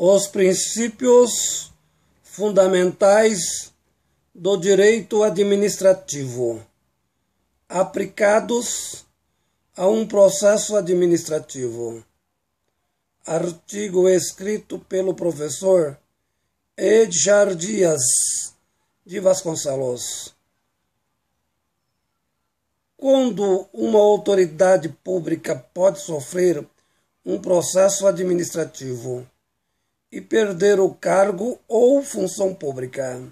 os princípios fundamentais do direito administrativo aplicados a um processo administrativo. Artigo escrito pelo professor Edgar Dias de Vasconcelos. Quando uma autoridade pública pode sofrer um processo administrativo? e perder o cargo ou função pública.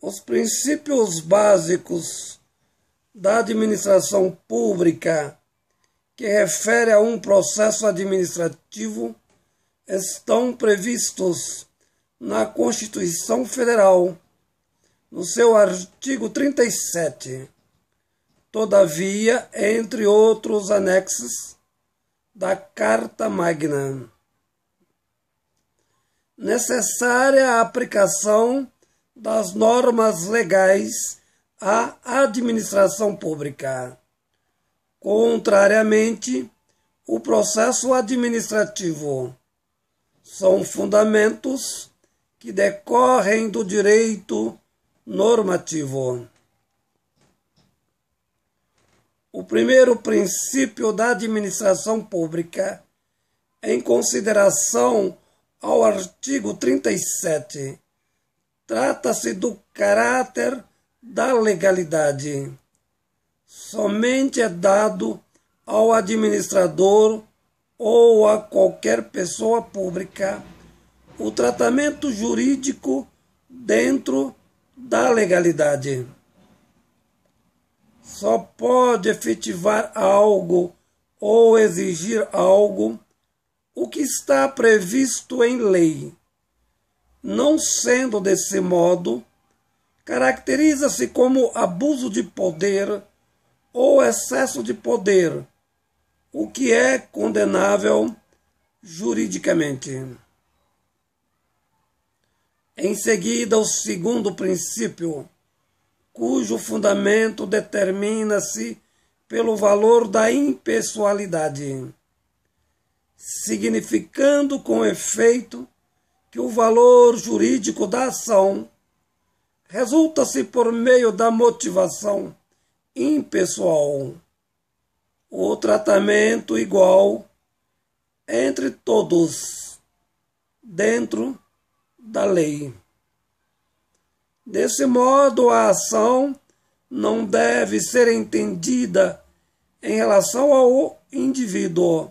Os princípios básicos da administração pública que refere a um processo administrativo estão previstos na Constituição Federal, no seu artigo 37. Todavia, entre outros anexos da Carta Magna necessária a aplicação das normas legais à administração pública. Contrariamente, o processo administrativo são fundamentos que decorrem do direito normativo. O primeiro princípio da administração pública, em consideração ao artigo 37. Trata-se do caráter da legalidade. Somente é dado ao administrador ou a qualquer pessoa pública o tratamento jurídico dentro da legalidade. Só pode efetivar algo ou exigir algo o que está previsto em lei, não sendo desse modo, caracteriza-se como abuso de poder ou excesso de poder, o que é condenável juridicamente. Em seguida, o segundo princípio, cujo fundamento determina-se pelo valor da impessoalidade significando com efeito que o valor jurídico da ação resulta-se por meio da motivação impessoal o tratamento igual entre todos dentro da lei. Desse modo, a ação não deve ser entendida em relação ao indivíduo,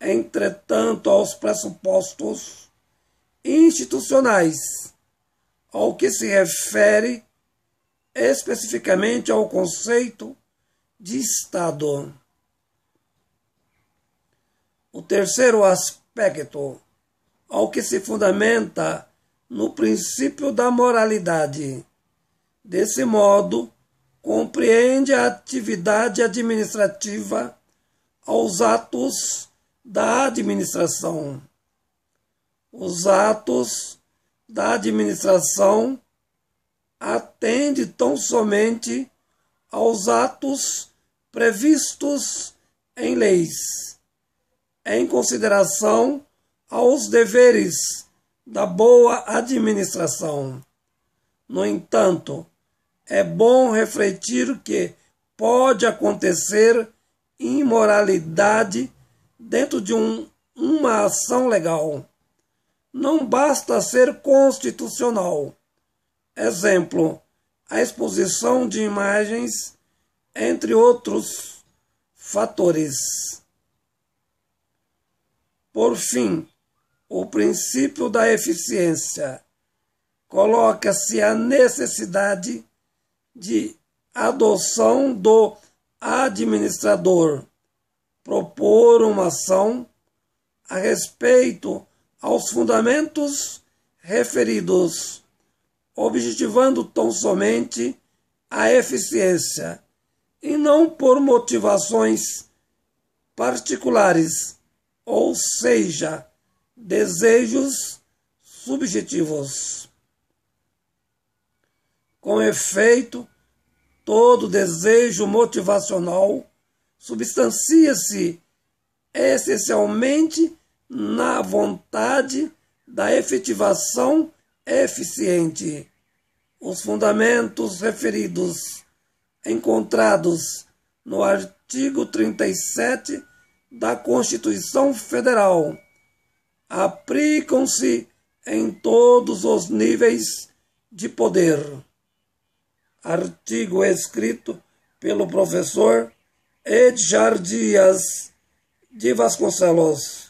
entretanto, aos pressupostos institucionais, ao que se refere especificamente ao conceito de Estado. O terceiro aspecto, ao que se fundamenta no princípio da moralidade. Desse modo, compreende a atividade administrativa aos atos da administração. Os atos da administração atende tão somente aos atos previstos em leis, em consideração aos deveres da boa administração. No entanto, é bom refletir que pode acontecer imoralidade dentro de um, uma ação legal. Não basta ser constitucional. Exemplo, a exposição de imagens, entre outros fatores. Por fim, o princípio da eficiência. Coloca-se a necessidade de adoção do administrador propor uma ação a respeito aos fundamentos referidos, objetivando tão somente a eficiência e não por motivações particulares, ou seja, desejos subjetivos. Com efeito, todo desejo motivacional substancia-se essencialmente na vontade da efetivação eficiente. Os fundamentos referidos encontrados no artigo 37 da Constituição Federal aplicam-se em todos os níveis de poder. Artigo escrito pelo professor Edjar Dias de Vasconcelos.